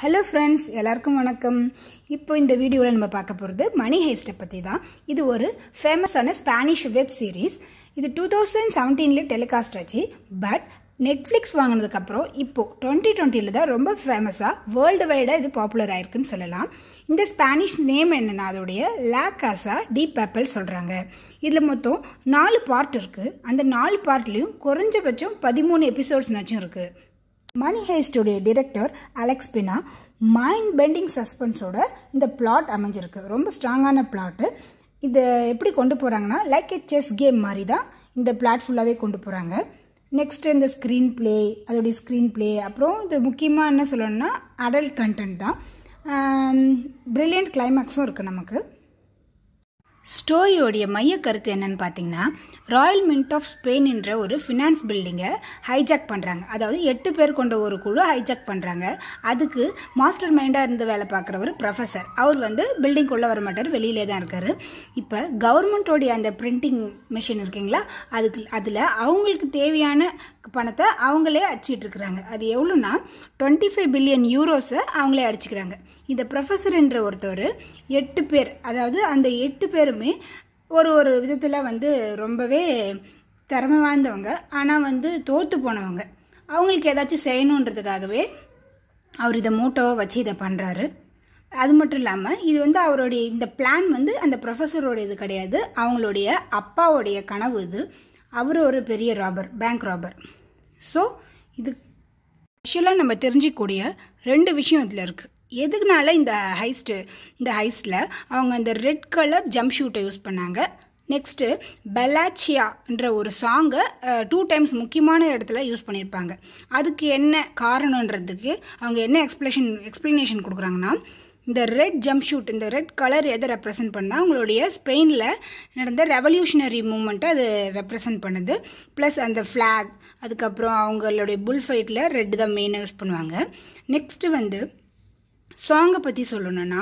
hello friends எல்லாருக்கும் வணக்கம் இப்போ இந்த வீடியோவில் நம்ம பார்க்க போகிறது மணி ஹேஸ்டை பற்றி தான் இது ஒரு ஃபேமஸான ஸ்பானிஷ் வெப் சீரீஸ் இது டூ தௌசண்ட் செவன்டீனில் டெலிகாஸ்ட் ஆச்சு பட் நெட்ஃப்ளிக்ஸ் வாங்கினதுக்கப்புறம் இப்போது டுவெண்ட்டி டுவெண்ட்டியில் தான் ரொம்ப ஃபேமஸாக வேர்ல்டு வைடாக இது பாப்புலர் ஆயிருக்குன்னு சொல்லலாம் இந்த ஸ்பானிஷ் நேம் என்னென்னா அதோடைய லே காசா டீப் பேப்பல் சொல்கிறாங்க இதில் மொத்தம் நாலு பார்ட் இருக்குது அந்த நாலு பார்ட்லேயும் குறைஞ்சபட்சம் பதிமூணு எபிசோட்ஸ்னாச்சும் இருக்குது மணி ஹேஸ்டுடைய director Alex Pina mind bending சஸ்பென்ஸோட இந்த பிளாட் அமைஞ்சிருக்கு ரொம்ப ஸ்ட்ராங்கான பிளாட்டு இதை எப்படி கொண்டு போகிறாங்கன்னா லைக் எ செஸ் கேம் மாதிரி தான் இந்த பிளாட் ஃபுல்லாகவே கொண்டு போகிறாங்க நெக்ஸ்ட்டு இந்த ஸ்க்ரீன் ப்ளே அதோடைய ஸ்க்ரீன் ப்ளே அப்புறம் இது முக்கியமாக என்ன சொல்லணும்னா அடல்ட் கண்டென்ட் தான் ப்ரில்லியன்ட் கிளைமேக்ஸும் இருக்குது நமக்கு ஸ்டோரியோடைய மைய கருத்து என்னன்னு பார்த்தீங்கன்னா ராயல் மின்ட் ஆஃப் ஸ்பெயின் என்ற ஒரு ஃபினான்ஸ் பில்டிங்கை ஹைஜாக் பண்ணுறாங்க அதாவது எட்டு பேர் கொண்ட ஒரு குழு ஹைஜாக் பண்ணுறாங்க அதுக்கு மாஸ்டர் மைண்டாக இருந்து வேலை பார்க்குற ஒரு ப்ரொஃபஸர் அவர் வந்து பில்டிங்குள்ளே வர மாட்டார் வெளியிலே தான் இருக்கார் இப்போ கவர்மெண்ட்டோடைய அந்த பிரிண்டிங் மிஷின் இருக்குங்களா அதுக்கு அதில் அவங்களுக்கு தேவையான பணத்தை அவங்களே அடிச்சிட்ருக்குறாங்க அது எவ்வளோன்னா டுவெண்ட்டி ஃபைவ் பில்லியன் யூரோஸை அவங்களே அடிச்சுக்கிறாங்க இந்த ப்ரொஃபஸர்ன்ற ஒருத்தர் எட்டு பேர் அதாவது அந்த எட்டு பேருமே ஒரு ஒரு விதத்தில் வந்து ரொம்பவே திறமை வாய்ந்தவங்க ஆனால் வந்து தோற்று போனவங்க அவங்களுக்கு ஏதாச்சும் செய்யணுன்றதுக்காகவே அவர் இதை மூட்டோவாக வச்சு இதை பண்ணுறாரு அது மட்டும் இல்லாமல் இது வந்து அவருடைய இந்த பிளான் வந்து அந்த ப்ரொஃபஸரோட இது கிடையாது அவங்களுடைய அப்பாவுடைய கனவு இது அவர் ஒரு பெரிய ராபர் பேங்க் ராபர் ஸோ இது ஆக்சுவலாக நம்ம தெரிஞ்சிக்கூடிய ரெண்டு விஷயம் இதில் இருக்குது எதுக்குனால இந்த ஹைஸ்ட்டு இந்த ஹைஸ்ட்டில் அவங்க இந்த ரெட் கலர் ஜம்ப் ஷூட்டை யூஸ் பண்ணாங்க நெக்ஸ்ட்டு பெலாச்சியான்ற ஒரு சாங்கை டூ டைம்ஸ் முக்கியமான இடத்துல யூஸ் பண்ணியிருப்பாங்க அதுக்கு என்ன காரணன்றதுக்கு அவங்க என்ன எக்ஸ்பிளேஷன் எக்ஸ்ப்ளனேஷன் கொடுக்குறாங்கன்னா இந்த ரெட் ஜம்ப் ஷூட் இந்த ரெட் கலர் எதை ரெப்ரசன்ட் பண்ணால் அவங்களுடைய ஸ்பெயினில் நடந்த ரெவல்யூஷனரி மூமெண்ட்டை அது ரெப்ரசன்ட் பண்ணுது ப்ளஸ் அந்த ஃப்ளாக் அதுக்கப்புறம் அவங்களுடைய புல் ஃபைட்டில் ரெட்டு தான் மெயினாக யூஸ் பண்ணுவாங்க நெக்ஸ்ட்டு வந்து சாங்கை பற்றி சொல்லணும்னா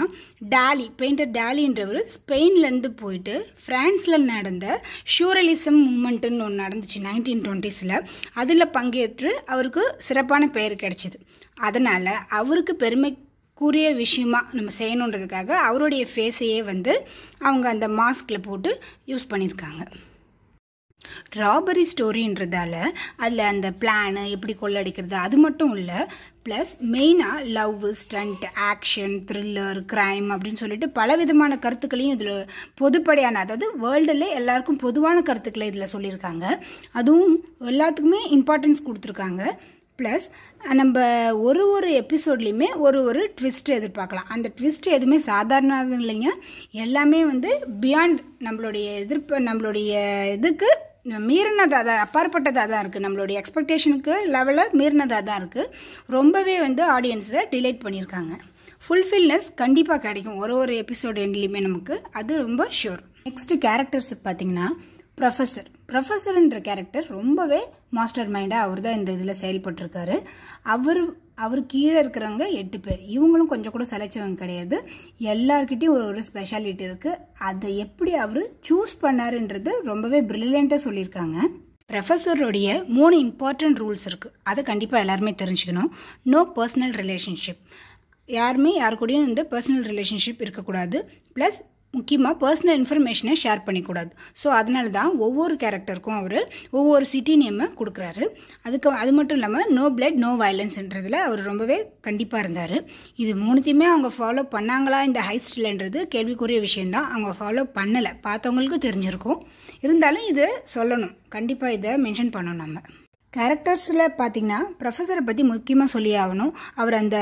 டாலி பெயிண்டர் டேலின்றவர் ஸ்பெயின்லேருந்து போயிட்டு ஃப்ரான்ஸில் நடந்த ஷூரலிசம் மூமெண்ட்டுன்னு ஒன்று நடந்துச்சு நைன்டீன் டுவெண்ட்டிஸில் அதில் பங்கேற்று அவருக்கு சிறப்பான பெயர் கிடைச்சிது அதனால் அவருக்கு பெருமைக்குரிய விஷயமா நம்ம செய்யணுன்றதுக்காக அவருடைய ஃபேஸையே வந்து அவங்க அந்த மாஸ்கில் போட்டு யூஸ் பண்ணியிருக்காங்க ராபரி ஸ்டோரின்றதால அதில் அந்த பிளானு எப்படி கொள்ளடிக்கிறது அது மட்டும் இல்லை ப்ளஸ் மெயினாக love stunt action thriller crime அப்படின்னு சொல்லிட்டு பல விதமான கருத்துக்களையும் இதில் பொதுப்படையான அதாவது வேர்ல்டில் எல்லாருக்கும் பொதுவான கருத்துக்களை இதில் சொல்லியிருக்காங்க அதுவும் எல்லாத்துக்குமே இம்பார்ட்டன்ஸ் கொடுத்துருக்காங்க ப்ளஸ் நம்ம ஒரு ஒரு எபிசோட்லேயுமே ஒரு ஒரு ட்விஸ்ட் எதிர்பார்க்கலாம் அந்த ட்விஸ்ட் எதுவுமே சாதாரண இல்லைங்க எல்லாமே வந்து பியாண்ட் நம்மளுடைய எதிர்ப்பு நம்மளுடைய இதுக்கு மீறினதாக தான் அப்பாற்பட்டதாக தான் இருக்குது நம்மளுடைய எக்ஸ்பெக்டேஷனுக்கு லெவலை மீறினதாக தான் இருக்குது ரொம்பவே வந்து ஆடியன்ஸை டிலைட் பண்ணியிருக்காங்க ஃபுல்ஃபில்னஸ் கண்டிப்பாக கிடைக்கும் ஒரு ஒரு எபிசோடு எண்ட்லேயுமே நமக்கு அது ரொம்ப ஷியோர் நெக்ஸ்ட்டு கேரக்டர்ஸ் பார்த்தீங்கன்னா ப்ரொஃபஸர் ப்ரொஃபஸர்ன்ற கேரக்டர் ரொம்பவே மாஸ்டர் மைண்டாக அவர் தான் இந்த இதில் செயல்பட்டிருக்காரு அவர் அவர் கீழே இருக்கிறவங்க எட்டு பேர் இவங்களும் கொஞ்சம் கூட சிலைச்சவங்க கிடையாது எல்லாருக்கிட்டையும் ஒரு ஒரு ஸ்பெஷாலிட்டி இருக்குது அதை எப்படி அவர் சூஸ் பண்ணாருன்றது ரொம்பவே ப்ரில்லியண்ட்டாக சொல்லியிருக்காங்க ப்ரொஃபஸருடைய மூணு இம்பார்ட்டன்ட் ரூல்ஸ் இருக்குது அதை கண்டிப்பாக எல்லாருமே தெரிஞ்சுக்கணும் நோ பர்சனல் ரிலேஷன்ஷிப் யாருமே யாரு கூடயும் வந்து பர்சனல் ரிலேஷன்ஷிப் இருக்கக்கூடாது ப்ளஸ் முக்கியமாக பர்சனல் இன்ஃபர்மேஷனை ஷேர் பண்ணிக்கூடாது ஸோ அதனால தான் ஒவ்வொரு கேரக்டருக்கும் அவர் ஒவ்வொரு சிட்டி நேமை கொடுக்குறாரு அதுக்கு அது மட்டும் இல்லாமல் நோ பிளட் நோ வயலன்ஸ்ன்றதில் அவர் ரொம்பவே கண்டிப்பாக இருந்தார் இது மூணுத்தையுமே அவங்க ஃபாலோ பண்ணாங்களா இந்த ஹைஸ்டில்ன்றது கேள்விக்குரிய விஷயந்தான் அவங்க ஃபாலோ பண்ணலை பார்த்தவங்களுக்கும் தெரிஞ்சிருக்கும் இருந்தாலும் இது சொல்லணும் கண்டிப்பாக இதை மென்ஷன் பண்ணணும் நம்ம கேரக்டர்ஸில் பார்த்தீங்கன்னா ப்ரொஃபஸரை பற்றி முக்கியமாக சொல்லி ஆகணும் அவர் அந்த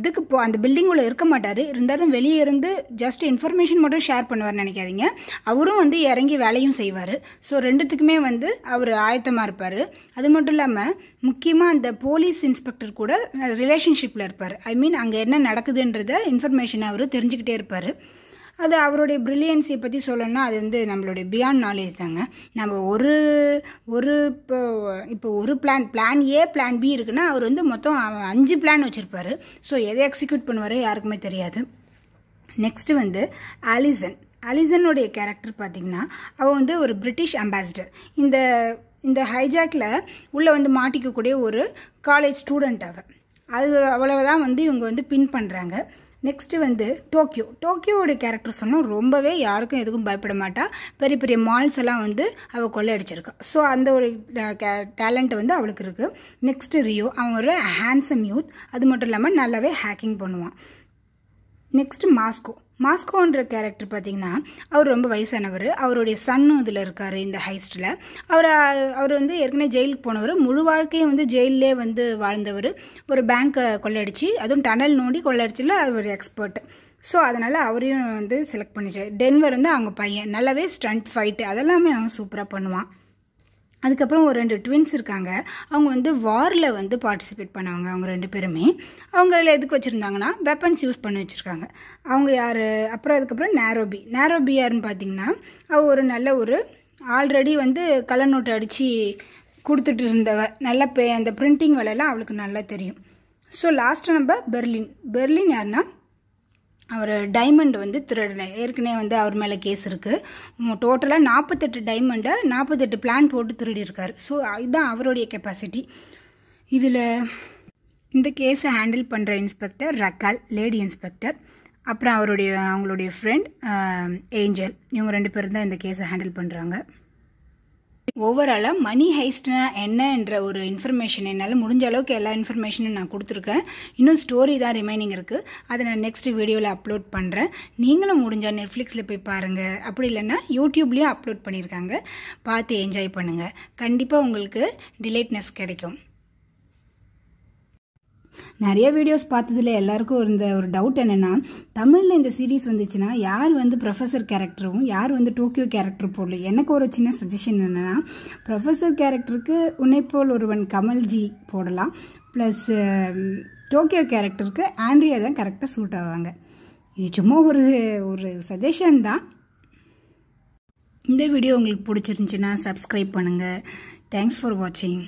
இதுக்கு போ அந்த பில்டிங் உள்ள இருக்க மாட்டார் இருந்தாலும் வெளியே இருந்து ஜஸ்ட் இன்ஃபர்மேஷன் மட்டும் ஷேர் பண்ணுவார்னு நினைக்காதீங்க அவரும் வந்து இறங்கி வேலையும் செய்வார் ஸோ ரெண்டுத்துக்குமே வந்து அவர் ஆயத்தமாக இருப்பார் அது மட்டும் இல்லாமல் முக்கியமாக அந்த போலீஸ் இன்ஸ்பெக்டர் கூட ரிலேஷன்ஷிப்பில் இருப்பார் ஐ மீன் அங்கே என்ன நடக்குதுன்றத இன்ஃபர்மேஷனை அவர் தெரிஞ்சுக்கிட்டே இருப்பார் அது அவருடைய ப்ரில்லியன்ஸை பற்றி சொல்லணும்னா அது வந்து நம்மளுடைய பியாண்ட் நாலேஜ் தாங்க நம்ம ஒரு ஒரு இப்போ இப்போ ஒரு plan plan A plan B இருக்குன்னா அவர் வந்து மொத்தம் அஞ்சு பிளான் வச்சுருப்பார் ஸோ எதை எக்ஸிக்யூட் பண்ணுவார் யாருக்குமே தெரியாது நெக்ஸ்ட்டு வந்து அலிசன் அலிசனுடைய கேரக்டர் பார்த்திங்கன்னா அவள் வந்து ஒரு பிரிட்டிஷ் அம்பாசிடர் இந்த இந்த ஹைஜாக்கில் உள்ளே வந்து மாட்டிக்கக்கூடிய ஒரு காலேஜ் ஸ்டூடெண்ட் அவள் அது அவ்வளவு தான் வந்து இவங்க வந்து பின் பண்ணுறாங்க நெக்ஸ்ட்டு வந்து டோக்கியோ டோக்கியோவோட கேரக்டர் சொன்னால் ரொம்பவே யாருக்கும் எதுக்கும் பயப்பட மாட்டா பெரிய பெரிய மால்ஸ் எல்லாம் வந்து அவள் கொள்ளையடிச்சிருக்கா ஸோ அந்த ஒரு டேலண்ட் வந்து அவளுக்கு இருக்குது நெக்ஸ்ட்டு ரியோ அவன் ஒரு ஹேண்ட்ஸம் யூத் அது மட்டும் இல்லாமல் நல்லாவே ஹேக்கிங் பண்ணுவான் நெக்ஸ்ட்டு மாஸ்கோ மாஸ்கோன்ற கேரக்டர் பார்த்தீங்கன்னா அவர் ரொம்ப வயசானவர் அவருடைய சன்னும் இதில் இருக்கார் இந்த ஹைஸ்டில் அவர் அவர் வந்து ஏற்கனவே ஜெயிலுக்கு போனவர் முழு வாழ்க்கையும் வந்து ஜெயிலே வந்து வாழ்ந்தவர் ஒரு பேங்க்கை கொள்ளடிச்சு அதுவும் டனல் நோண்டி கொள்ளடிச்சில் அவர் ஒரு எக்ஸ்பர்ட் ஸோ அதனால் அவரையும் வந்து செலக்ட் பண்ணிச்சு டென்வர் வந்து அவங்க பையன் நல்லாவே ஸ்டண்ட் ஃபைட்டு அதெல்லாமே அவன் சூப்பராக பண்ணுவான் அதுக்கப்புறம் ஒரு ரெண்டு ட்வின்ஸ் இருக்காங்க அவங்க வந்து வாரில் வந்து பார்ட்டிசிபேட் பண்ணுவாங்க அவங்க ரெண்டு பேருமே அவங்கள எதுக்கு வச்சுருந்தாங்கன்னா வெப்பன்ஸ் யூஸ் பண்ணி வச்சுருக்காங்க அவங்க யார் அப்புறம் அதுக்கப்புறம் நேரோபி நேரோபி யாருன்னு பார்த்தீங்கன்னா அவள் ஒரு நல்ல ஒரு ஆல்ரெடி வந்து கலர் நோட்டு அடித்து கொடுத்துட்டு இருந்தவ நல்ல பே அந்த பிரிண்டிங் வேலையெல்லாம் அவளுக்கு நல்லா தெரியும் ஸோ லாஸ்ட்டு நம்ம பெர்லின் பெர்லின் யாருன்னா அவர் டைமண்ட் வந்து திருடலை ஏற்கனவே வந்து அவர் மேலே கேஸ் இருக்குது டோட்டலாக நாற்பத்தெட்டு டைமண்டை நாற்பத்தெட்டு பிளான் போட்டு திருடியிருக்கார் ஸோ இதுதான் அவருடைய கெப்பாசிட்டி இதில் இந்த கேஸை ஹேண்டில் பண்ணுற இன்ஸ்பெக்டர் ரக்கால் லேடி இன்ஸ்பெக்டர் அப்புறம் அவருடைய அவங்களுடைய ஃப்ரெண்ட் ஏஞ்சல் இவங்க ரெண்டு பேரும் தான் இந்த கேஸை ஹேண்டில் பண்ணுறாங்க ஓவராலாக மணி ஹைஸ்ட்னா என்னன்ற ஒரு இன்ஃபர்மேஷன் என்னால் முடிஞ்ச அளவுக்கு எல்லா இன்ஃபர்மேஷனும் நான் கொடுத்துருக்கேன் இன்னும் ஸ்டோரி தான் ரிமைனிங் இருக்குது அதை நான் நெக்ஸ்ட் வீடியோவில் அப்லோட் பண்ணுறேன் நீங்களும் முடிஞ்சால் நெட்ஃப்ளிக்ஸில் போய் பாருங்கள் அப்படி இல்லைன்னா யூடியூப்லேயும் அப்லோட் பண்ணியிருக்காங்க பார்த்து என்ஜாய் பண்ணுங்கள் கண்டிப்பாக உங்களுக்கு டிலேட்னஸ் கிடைக்கும் நிறைய வீடியோஸ் பார்த்ததில் எல்லாருக்கும் இருந்த ஒரு டவுட் என்னென்னா தமிழில் இந்த சீரீஸ் வந்துச்சுன்னா யார் வந்து ப்ரொஃபஸர் கேரக்டரும் யார் வந்து டோக்கியோ கேரக்டர் போடல எனக்கு ஒரு சின்ன சஜஷன் என்னென்னா ப்ரொஃபஸர் கேரக்டருக்கு உன்னைப்போல் ஒருவன் கமல்ஜி போடலாம் ப்ளஸ் டோக்கியோ கேரக்டருக்கு ஆண்ட்ரியா தான் கரெக்டாக சூட் ஆவாங்க இது சும்மா ஒரு ஒரு சஜஷன் தான் இந்த வீடியோ உங்களுக்கு பிடிச்சிருந்துச்சுன்னா சப்ஸ்கிரைப் பண்ணுங்கள் தேங்க்ஸ் ஃபார் வாட்சிங்